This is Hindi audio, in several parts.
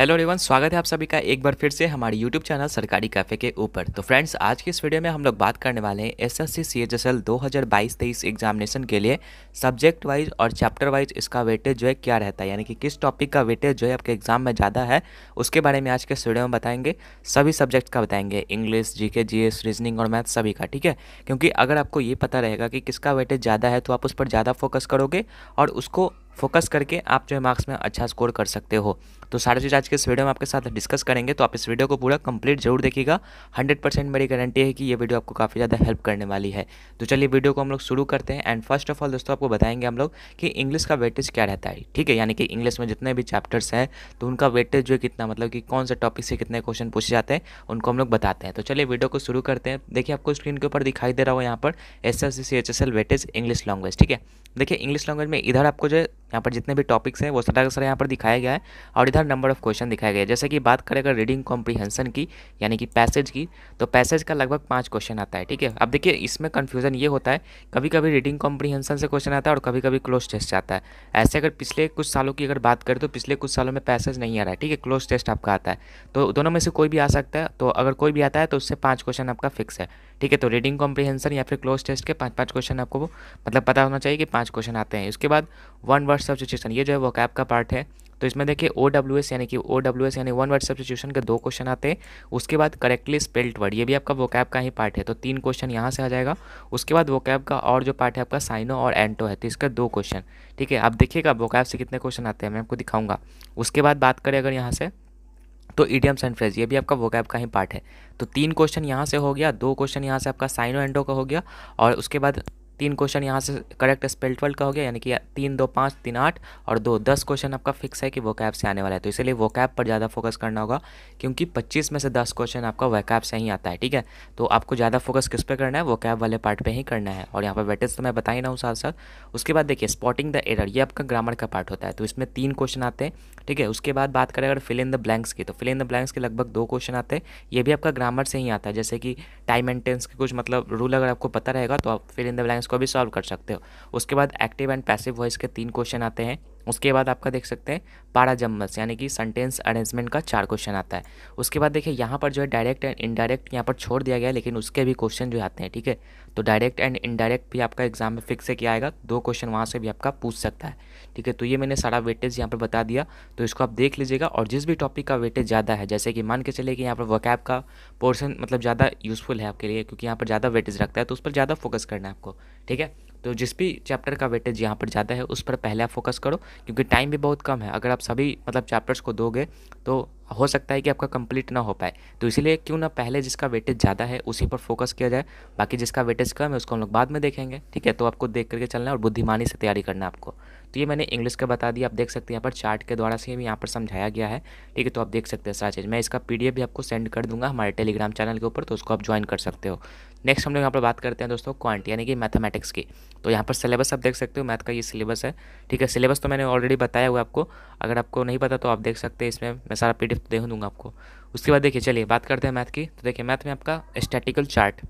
हेलो एवरीवन स्वागत है आप सभी का एक बार फिर से हमारे यूट्यूब चैनल सरकारी कैफे के ऊपर तो फ्रेंड्स आज के इस वीडियो में हम लोग बात करने वाले हैं एसएससी सीएचएसएल 2022-23 एग्जामिनेशन के लिए सब्जेक्ट वाइज और चैप्टर वाइज इसका वेटेज जो है क्या रहता है यानी कि किस टॉपिक का वेटेज जो है आपके एग्जाम में ज़्यादा है उसके बारे में आज के इस वीडियो में बताएंगे सभी सब्जेक्ट का बताएंगे इंग्लिश जी के जी रीजनिंग और मैथ सभी का ठीक है क्योंकि अगर आपको ये पता रहेगा कि किसका वेटेज ज़्यादा है तो आप उस पर ज़्यादा फोकस करोगे और उसको फोकस करके आप जो है मार्क्स में अच्छा स्कोर कर सकते हो तो सारी चीज़ आज के इस वीडियो में आपके साथ डिस्कस करेंगे तो आप इस वीडियो को पूरा कंप्लीट जरूर देखिएगा 100% मेरी गारंटी है कि ये वीडियो आपको काफ़ी ज़्यादा हेल्प करने वाली है तो चलिए वीडियो को हम लोग शुरू करते हैं एंड फर्स्ट ऑफ ऑल दोस्तों आपको बताएंगे हम लोग कि इंग्लिश का वेटेज क्या रहता है ठीक है यानी कि इंग्लिश में जितने भी चैप्टर्स हैं तो उनका वेटेज जो है कितना मतलब कि कौन से टॉपिक से कितने क्वेश्चन पूछे जाते हैं उनको हम लोग बताते हैं तो चलिए वीडियो को शुरू करते हैं देखिए आपको स्क्रीन के ऊपर दिखाई दे रहा हो यहाँ पर S S C C H S L weightage English language ठीक है देखिए इंग्लिश लैंग्वेज में इधर आपको जो है यहाँ पर जितने भी टॉपिक्स हैं वो सारा का सारा यहाँ पर दिखाया गया है और इधर नंबर ऑफ क्वेश्चन दिखाया गया है जैसे कि बात करें अगर रीडिंग कॉम्प्रीहेंसन की यानी कि पैसेज की तो पैसेज का लगभग पाँच क्वेश्चन आता है ठीक है अब देखिए इसमें कन्फ्यूजन ये होता है कभी कभी रीडिंग कॉम्प्रीहेंसन से क्वेश्चन आता है और कभी कभी क्लोज टेस्ट आता है ऐसे अगर पिछले कुछ सालों की अगर बात करें तो पिछले कुछ सालों में पैसेज नहीं आ रहा है ठीक है क्लोज टेस्ट आपका आता है तो दोनों में से कोई भी आ सकता है तो अगर कोई भी आता है तो उससे पाँच क्वेश्चन आपका फिक्स है ठीक है तो रीडिंग कॉम्प्रीहेंसन या फिर क्लोज टेस्ट के पाँच पाँच क्वेश्चन आपको मतलब पता होना चाहिए कि पाँच क्वेश्चन आते हैं उसके बाद वन वर्ड सब्सिट्यूशन ये जो है वो कैप का पार्ट है तो इसमें देखिए ओ डब्ल्यू एस यानी कि ओ डब्ल्यू एस यानी वन वर्ड सब्सिट्यूशन के दो क्वेश्चन आते हैं उसके बाद करेक्टली स्पेल्ड वर्ड ये भी आपका वोकैब का ही पार्ट है तो तीन क्वेश्चन यहाँ से आ जाएगा उसके बाद वोकैब का और जो पार्ट है आपका साइनो और एंटो है तो इसका दो क्वेश्चन ठीक है आप देखिएगा वोकैब से कितने क्वेश्चन आते हैं मैं आपको दिखाऊंगा उसके बाद बात करें अगर यहाँ से तो ईडियम्स एंड फ्रेज ये भी आपका वोकैब का ही पार्ट है तो तीन क्वेश्चन यहाँ से हो गया दो क्वेश्चन यहाँ से आपका साइनो एंडो का हो गया और उसके बाद तीन क्वेश्चन यहाँ से करेक्ट स्पेल ट्वेल्व का हो गया यानी कि तीन दो पाँच तीन आठ और दो दस क्वेश्चन आपका फिक्स है कि वो कैब से आने वाला है तो इसलिए वो कैब पर ज़्यादा फोकस करना होगा क्योंकि पच्चीस में से दस क्वेश्चन आपका वो से ही आता है ठीक है तो आपको ज़्यादा फोकस किस पर करना है वो कैब वाले पार्ट पर ही करना है और यहाँ पर वेटेज तो मैं बता ही ना हूँ साथ साथ उसके बाद देखिए स्पॉटिंग द एरर ये आपका ग्रामर का पार्ट होता है तो इसमें तीन क्वेश्चन आते हैं ठीक है उसके बाद बात करें अगर फिल इन द ब्लैंक्स की तो फिल इन द ब्लैंक्स के लगभग दो क्वेश्चन आते हैं ये भी आपका ग्रामर से ही आता है जैसे कि टाइम एंड टेंस के कुछ मतलब रूल अगर आपको पता रहेगा तो आप फिल इन द ब्लैंक्स इसको भी सॉल्व कर सकते हो उसके बाद एक्टिव एंड पैसिव वॉइस के तीन क्वेश्चन आते हैं उसके बाद आपका देख सकते हैं पारा जम्बल्स यानी कि सेंटेंस अरेंजमेंट का चार क्वेश्चन आता है उसके बाद देखिए यहाँ पर जो है डायरेक्ट एंड इनडायरेक्ट यहाँ पर छोड़ दिया गया लेकिन उसके भी क्वेश्चन जो आते हैं ठीक है थीके? तो डायरेक्ट एंड इनडायरेक्ट भी आपका एग्जाम में फिक्स है किया आएगा दो क्वेश्चन वहाँ से भी आपका पूछ सकता है ठीक है तो ये मैंने सारा वेटेज यहाँ पर बता दिया तो इसको आप देख लीजिएगा और जिस भी टॉपिक का वेटेज ज़्यादा है जैसे कि मान के चले कि यहाँ पर वकैब का पोर्सन मतलब ज़्यादा यूज़फुल है आपके लिए क्योंकि यहाँ पर ज़्यादा वेटेज रखता है तो उस पर ज़्यादा फोकस करना है आपको ठीक है तो जिस भी चैप्टर का वेटेज यहाँ पर ज़्यादा है उस पर पहले आप फोकस करो क्योंकि टाइम भी बहुत कम है अगर आप सभी मतलब चैप्टर्स को दोगे तो हो सकता है कि आपका कंप्लीट ना हो पाए तो इसलिए क्यों ना पहले जिसका वेटेज ज़्यादा है उसी पर फोकस किया जाए बाकी जिसका वेटेज कम है उसको हम लोग बाद में देखेंगे ठीक है तो आपको देख करके चलना है और बुद्धिमानी से तैयारी करना है आपको तो ये मैंने इंग्लिश का बता दिया आप देख सकते हैं यहाँ पर चार्ट के द्वारा से भी यहाँ पर समझाया गया है ठीक है तो आप देख सकते हैं सारा चीज़ मैं इसका पी भी आपको सेंड कर दूँगा हमारे टेलीग्राम चैनल के ऊपर तो उसको आप ज्वाइन कर सकते हो नेक्स्ट हम लोग यहाँ पर बात करते हैं दोस्तों क्वांट यानी कि मैथमेटिक्स की तो यहाँ पर सिलेबस आप देख सकते हो मैथ का ये सिलेबस है ठीक है सिलेबस तो मैंने ऑलरेडी बताया हुआ आपको अगर आपको नहीं पता तो आप देख सकते हैं इसमें मैं सारा पी फिर दे दूंगा आपको उसके बाद देखिए चलिए बात करते हैं मैथ की तो देखिए मैथ में आपका स्टैटिकल चार्ट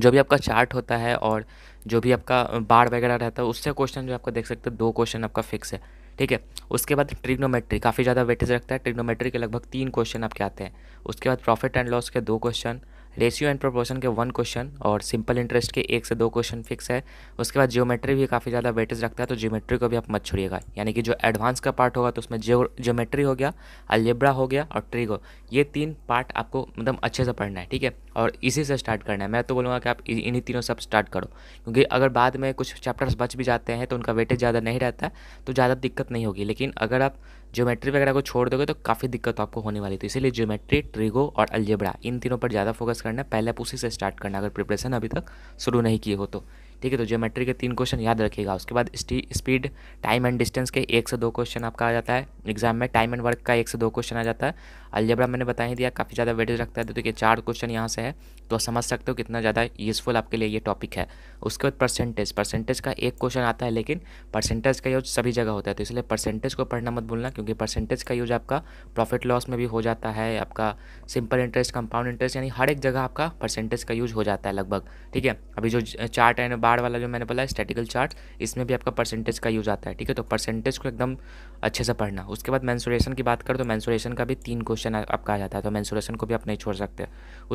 जो भी आपका चार्ट होता है और जो भी आपका बाढ़ वगैरह रहता है उससे क्वेश्चन जो आपका देख सकते हैं दो क्वेश्चन आपका फिक्स है ठीक है उसके बाद ट्रिग्नोमेट्री काफ़ी ज़्यादा वेटेज रखता है ट्रिग्नोमेट्री के लगभग तीन क्वेश्चन आपके आते हैं उसके बाद प्रॉफिट एंड लॉस के दो क्वेश्चन रेशियो एंड प्रोपोर्शन के वन क्वेश्चन और सिंपल इंटरेस्ट के एक से दो क्वेश्चन फिक्स है उसके बाद जियोमेट्री भी काफ़ी ज़्यादा वेटेज रखता है तो जियोमेट्री को भी आप मत छोड़िएगा यानी कि जो एडवांस का पार्ट होगा तो उसमें जियो जियोमेट्री हो गया अलेब्रा हो गया और ट्रिगो ये तीन पार्ट आपको मतलब अच्छे से पढ़ना है ठीक है और इसी से स्टार्ट करना है मैं तो बोलूँगा कि आप इन्हीं तीनों से स्टार्ट करो क्योंकि अगर बाद में कुछ चैप्टर्स बच भी जाते हैं तो उनका वेटेज ज़्यादा नहीं रहता है तो ज़्यादा दिक्कत नहीं होगी लेकिन अगर आप ज्योमेट्री वगैरह को छोड़ दोगे तो काफ़ी दिक्कत आपको होने वाली तो इसीलिए ज्योमेट्री ट्रिगो और अल्जेबड़ा इन तीनों पर ज़्यादा फोकस करना पहले आप उसी से स्टार्ट करना अगर प्रिपरेशन अभी तक शुरू नहीं किए हो तो ठीक है तो ज्योमेट्री के तीन क्वेश्चन याद रखिएगा उसके बाद स्पीड टाइम एंड डिस्टेंस के एक से दो क्वेश्चन आपका आ जाता है एग्जाम में टाइम एंड वर्क का एक से दो क्वेश्चन आ जाता है अलजेब्रा मैंने बताया दिया काफ़ी ज़्यादा वेटेज रखता है तो देखिए चार क्वेश्चन यहाँ से है तो समझ सकते हो कितना ज़्यादा यूज़फुल आपके लिए ये टॉपिक है उसके बाद परसेंटेज परसेंटेज का एक क्वेश्चन आता है लेकिन परसेंटेज का यूज सभी जगह होता है तो इसलिए परसेंटेज को पढ़ना मत भूलना क्योंकि परसेंटेज का यूज आपका प्रॉफिट लॉस में भी हो जाता है आपका सिंपल इंटरेस्ट कंपाउंड इंटरेस्ट यानी हर एक जगह आपका परसेंटेज का यूज हो जाता है लगभग ठीक है अभी जो चार्ट है बाढ़ वाला जो मैंने बोला स्टेटिकल चार्ट इसमें भी आपका परसेंटेज का यूज आता है ठीक है तो परसेंटेज को एकदम अच्छे से पढ़ना उसके बाद मैंसुरेशन की बात करो तो मैंसुरेशन का भी तीन क्वेश्चन क्वेश्चन आपका आ जाता है तो मैंसुरेशन को भी आप नहीं छोड़ सकते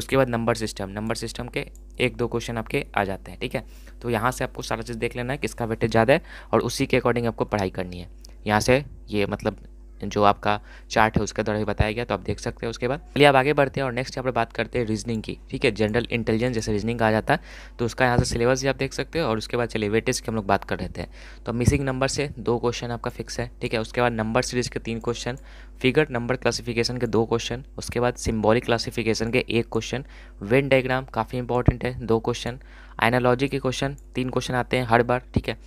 उसके बाद नंबर सिस्टम नंबर सिस्टम के एक दो क्वेश्चन आपके आ जाते हैं ठीक है तो यहाँ से आपको सारा चीज़ देख लेना है किसका वेटेज ज़्यादा है और उसी के अकॉर्डिंग आपको पढ़ाई करनी है यहाँ से ये मतलब जो आपका चार्ट है उसके द्वारा भी बताया गया तो आप देख सकते हैं उसके बाद चलिए आप आगे बढ़ते हैं और नेक्स्ट यहाँ पर बात करते हैं रीजनिंग की ठीक है जनरल इंटेलिजेंस जैसे रीजनिंग कहा जाता है तो उसका यहाँ से सिलेबस भी आप देख सकते हैं और उसके बाद चलिए वेटेज की हम लोग बात कर रहे थे तो मिसिंग नंबर से दो क्वेश्चन आपका फिक्स है ठीक है उसके बाद नंबर सीरीज के तीन क्वेश्चन फिगर नंबर क्लासिफिकेशन के दो क्वेश्चन उसके बाद सिम्बॉलिक क्लासिफिकेशन के एक क्वेश्चन वेन डायग्राम काफ़ी इंपॉर्टेंट है दो क्वेश्चन आइनालॉजी के क्वेश्चन तीन क्वेश्चन आते हैं हर बार ठीक है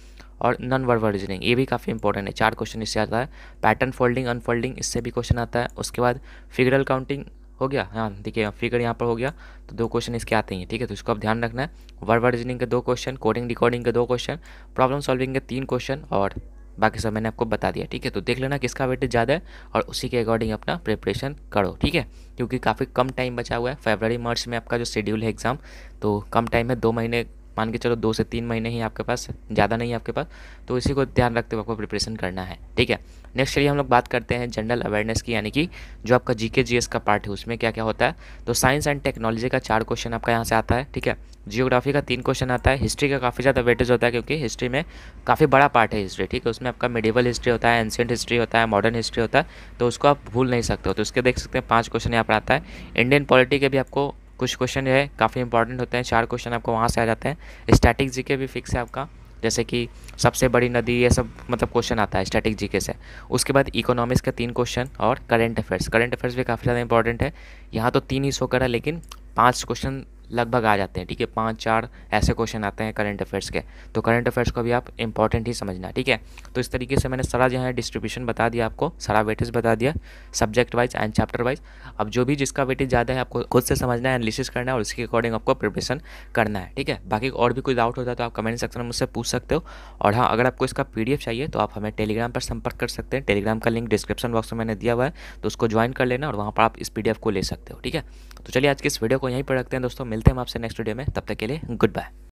और नॉन वर्बल रीजनिंग ये भी काफ़ी इंपॉर्टेंट है चार क्वेश्चन इससे आता है पैटर्न फोल्डिंग अनफोल्डिंग इससे भी क्वेश्चन आता है उसके बाद फिगरल काउंटिंग हो गया हाँ देखिए फिगर यहाँ पर हो गया तो दो क्वेश्चन इसके आते हैं ठीक है तो इसको आप ध्यान रखना है वर्ड रीजनिंग के दो क्वेश्चन कोडिंग डिकोडिंग के दो क्वेश्चन प्रॉब्लम सॉल्विंग के तीन क्वेश्चन और बाकी सब मैंने आपको बता दिया ठीक है तो देख लेना किसका वेटेज ज़्यादा है और उसी के अकॉर्डिंग अपना प्रिपरेशन करो ठीक है क्योंकि काफ़ी कम टाइम बचा हुआ है फेबररी मार्च में आपका जो शेड्यूल है एग्ज़ाम तो कम टाइम है दो महीने मान के चलो दो से तीन महीने ही आपके पास ज़्यादा नहीं है आपके पास तो इसी को ध्यान रखते हुए आपको प्रिपरेशन करना है ठीक है नेक्स्ट चलिए हम लोग बात करते हैं जनरल अवेयरनेस की यानी कि जो आपका जी के का पार्ट है उसमें क्या क्या होता है तो साइंस एंड टेक्नोलॉजी का चार क्वेश्चन आपका यहाँ से आता है ठीक है जियोग्राफी का तीन क्वेश्चन आता है हिस्ट्री का काफ़ी ज़्यादा वेटेज होता है क्योंकि हिस्ट्री में काफ़ी बड़ा पार्ट है हिस्ट्री ठीक है उसमें आपका मेडिवल हिस्ट्री होता है एंशियट हिस्ट्री होता है मॉडर्न हिस्ट्री होता है तो उसको आप भूल नहीं सकते हो तो उसके देख सकते हैं पाँच क्वेश्चन यहाँ पर आता है इंडियन पॉलिटी के भी आपको कुछ क्वेश्चन जो है काफ़ी इंपॉर्टेंट होते हैं चार क्वेश्चन आपको वहाँ से आ जाते हैं स्टैटिक जीके भी फिक्स है आपका जैसे कि सबसे बड़ी नदी ये सब मतलब क्वेश्चन आता है स्टैटिक जीके से उसके बाद इकोनॉमिक्स का तीन क्वेश्चन और करंट अफेयर्स करंट अफेयर्स भी काफ़ी ज़्यादा इंपॉर्टेंट है यहाँ तो तीन ही शो करा लेकिन पाँच क्वेश्चन लगभग आ जाते हैं ठीक है पाँच चार ऐसे क्वेश्चन आते हैं करंट अफेयर्स के तो करंट अफेयर्स को भी आप इंपॉर्टेंट ही समझना ठीक है तो इस तरीके से मैंने सारा जो है डिस्ट्रीब्यूशन बता दिया आपको सारा वेटेज बता दिया subject wise and chapter wise अब जो भी जिसका वेटेज ज़्यादा है आपको खुद से समझना है एनालिसिस करना है और उसके अकॉर्डिंग आपको प्रिपरेशन करना है ठीक है बाकी और भी कोई डाउट होता है तो आप कमेंट सेक्शन में मुझसे पूछ सकते हो और हाँ अगर आपको इसका पी चाहिए तो आप हमें टेलीग्राम पर संपर्क कर सकते हैं टेलीग्राम का लिंक डिस्क्रिप्शन बॉक्स में मैंने दिया हुआ है तो उसको ज्वाइन कर लेना और वहाँ पर आप इस पी को ले सकते हो ठीक है तो चलिए आज के इस वीडियो को यहीं पर रखते हैं दोस्तों मिलते हैं हम आपसे नेक्स्ट वीडियो में तब तक के लिए गुड बाय